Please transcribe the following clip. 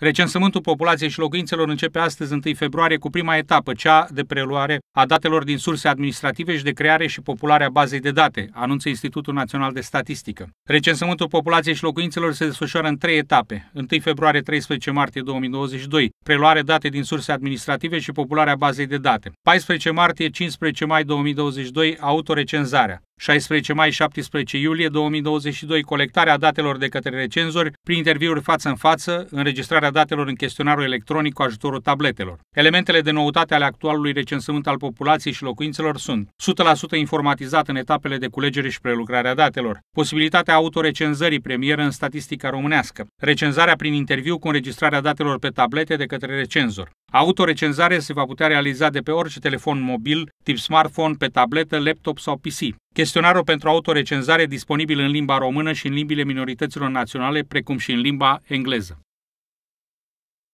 Recensământul populației și locuințelor începe astăzi, 1 februarie, cu prima etapă, cea de preluare a datelor din surse administrative și de creare și populare a bazei de date, anunță Institutul Național de Statistică. Recensământul populației și locuințelor se desfășoară în trei etape, 1 februarie 13 martie 2022, preluare date din surse administrative și popularea bazei de date, 14 martie 15 mai 2022, autorecenzarea, 16 mai 17 iulie 2022 colectarea datelor de către recenzori prin interviuri față în față, înregistrarea datelor în chestionarul electronic cu ajutorul tabletelor. Elementele de noutate ale actualului recensământ al populației și locuințelor sunt 100% informatizat în etapele de culegere și prelucrarea datelor, posibilitatea autorecenzării premieră în statistica românească, recenzarea prin interviu cu înregistrarea datelor pe tablete de către recenzor, Autorecenzarea se va putea realiza de pe orice telefon mobil, tip smartphone, pe tabletă, laptop sau PC. Chestionarul pentru autorecenzare disponibil în limba română și în limbile minorităților naționale, precum și în limba engleză.